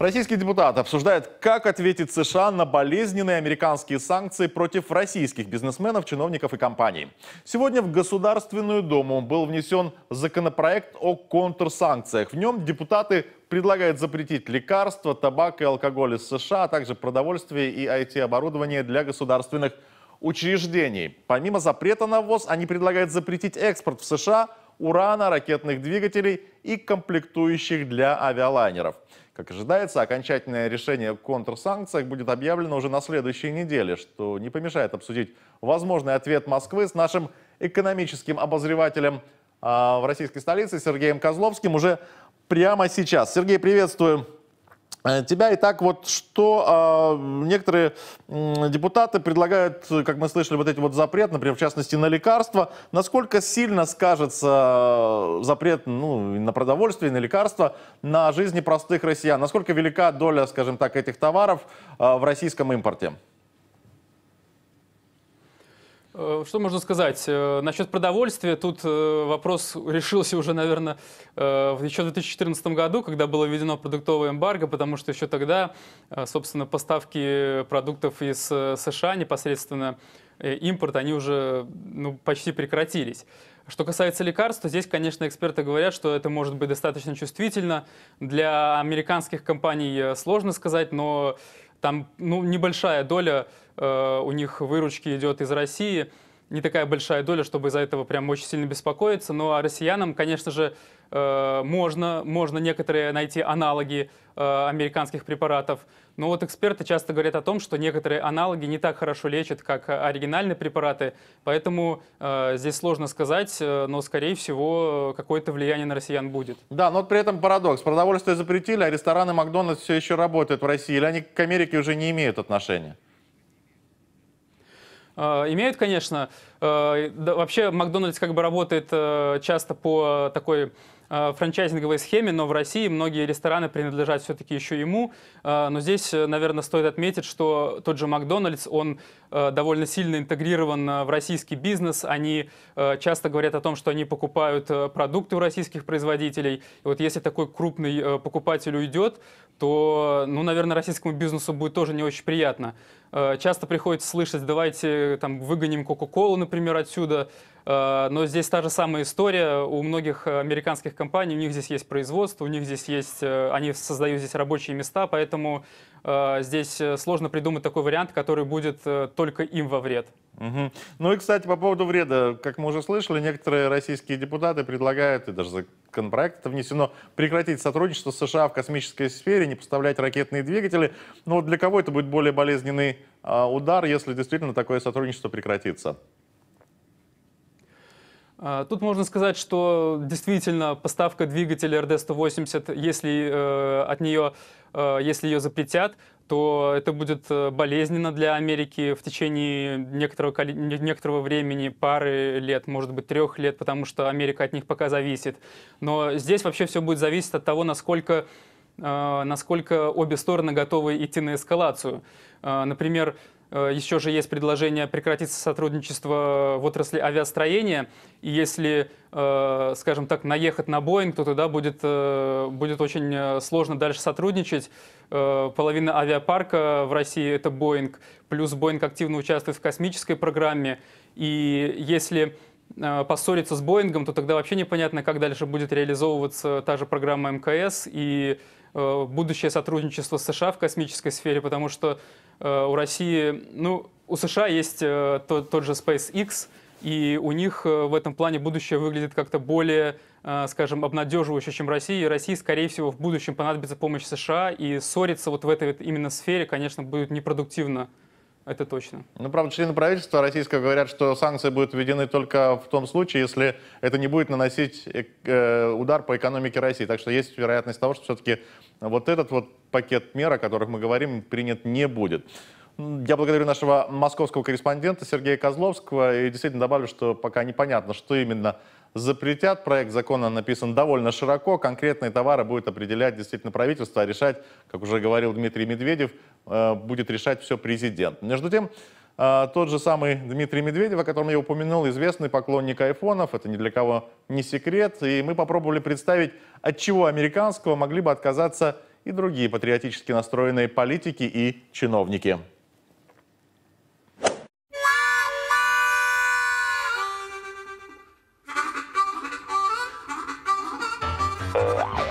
Российский депутат обсуждает, как ответить США на болезненные американские санкции против российских бизнесменов, чиновников и компаний. Сегодня в Государственную Думу был внесен законопроект о контрсанкциях. В нем депутаты предлагают запретить лекарства, табак и алкоголь из США, а также продовольствие и IT-оборудование для государственных учреждений. Помимо запрета на ввоз, они предлагают запретить экспорт в США – урана, ракетных двигателей и комплектующих для авиалайнеров. Как ожидается, окончательное решение о контрсанкциях будет объявлено уже на следующей неделе, что не помешает обсудить возможный ответ Москвы с нашим экономическим обозревателем а, в российской столице Сергеем Козловским уже прямо сейчас. Сергей, приветствую. Э, тебя и так вот, что э, некоторые э, депутаты предлагают, как мы слышали, вот эти вот запрет, например, в частности на лекарства. Насколько сильно скажется э, запрет ну, на продовольствие, на лекарства, на жизни простых россиян? Насколько велика доля, скажем так, этих товаров э, в российском импорте? Э, что можно сказать? Э, насчет продовольствия тут э, вопрос решился уже, наверное, еще в 2014 году, когда было введено продуктовое эмбарго, потому что еще тогда, собственно, поставки продуктов из США непосредственно импорт, они уже ну, почти прекратились. Что касается лекарств, то здесь, конечно, эксперты говорят, что это может быть достаточно чувствительно. Для американских компаний сложно сказать, но там ну, небольшая доля э, у них выручки идет из России – не такая большая доля, чтобы из-за этого прям очень сильно беспокоиться. Ну а россиянам, конечно же, э, можно, можно некоторые найти аналоги э, американских препаратов. Но вот эксперты часто говорят о том, что некоторые аналоги не так хорошо лечат, как оригинальные препараты. Поэтому э, здесь сложно сказать, но, скорее всего, какое-то влияние на россиян будет. Да, но вот при этом парадокс. Продовольствие запретили, а рестораны Макдональдс все еще работают в России. Или они к Америке уже не имеют отношения? Э, имеют, конечно. Э, вообще Макдональдс как бы работает э, часто по такой Э, франчайзинговой схеме, но в России многие рестораны принадлежат все-таки еще ему. Э, но здесь, э, наверное, стоит отметить, что тот же Макдональдс, он довольно сильно интегрирован в российский бизнес. Они часто говорят о том, что они покупают продукты у российских производителей. И вот если такой крупный покупатель уйдет, то, ну, наверное, российскому бизнесу будет тоже не очень приятно. Часто приходится слышать, давайте там выгоним Кока-Колу, например, отсюда. Э, но здесь та же самая история. У многих американских компаний, у них здесь есть производство, у них здесь есть, э, они создают здесь рабочие места, поэтому э, здесь сложно придумать такой вариант, который будет только им во вред. Угу. Ну и, кстати, по поводу вреда, как мы уже слышали, некоторые российские депутаты предлагают, и даже законопроект это внесено, прекратить сотрудничество с США в космической сфере, не поставлять ракетные двигатели. Но ну для кого это будет более болезненный а, удар, если действительно такое сотрудничество прекратится? А, тут можно сказать, что действительно поставка двигателя RD-180, если э, от нее, э, если ее запретят, то это будет э, болезненно для Америки в течение некоторого, некоторого времени, пары лет, может быть, трех лет, потому что Америка от них пока зависит. Но здесь вообще все будет зависеть от того, насколько насколько обе стороны готовы идти на эскалацию. Например, Э, Еще же есть предложение прекратить сотрудничество в отрасли авиастроения. И если, э, скажем так, наехать на Боинг, то тогда будет, э, будет очень сложно дальше сотрудничать. Половина авиапарка в России — это Боинг. Плюс Боинг активно участвует в космической программе. И если поссориться с Боингом, то тогда вообще непонятно, как дальше будет реализовываться та же программа МКС и Э, будущее сотрудничество с США в космической сфере, потому что э, у России, ну, у США есть э, тот, тот же SpaceX, и у них в этом плане будущее выглядит как-то более, скажем, обнадеживающе, чем Россия. И России, скорее всего, в будущем понадобится помощь США, и ссориться вот в этой вот именно сфере, конечно, будет непродуктивно это точно. Ну, правда, члены правительства российского говорят, что санкции будут введены только в том случае, если это не будет наносить э, э, удар по экономике России. Так что есть вероятность того, что все-таки вот этот вот пакет мер, о которых мы говорим, принят не будет. Я благодарю нашего московского корреспондента Сергея Козловского и действительно добавлю, что пока непонятно, что именно запретят. Проект закона написан довольно широко. Конкретные товары будет определять действительно правительство, а решать, как уже говорил Дмитрий Медведев, э, будет решать все президент. Между тем, э, тот же самый Дмитрий Медведев, о котором я упомянул, известный поклонник айфонов, это ни для кого не секрет. И мы попробовали представить, от чего американского могли бы отказаться и другие патриотически настроенные политики и чиновники. Wow.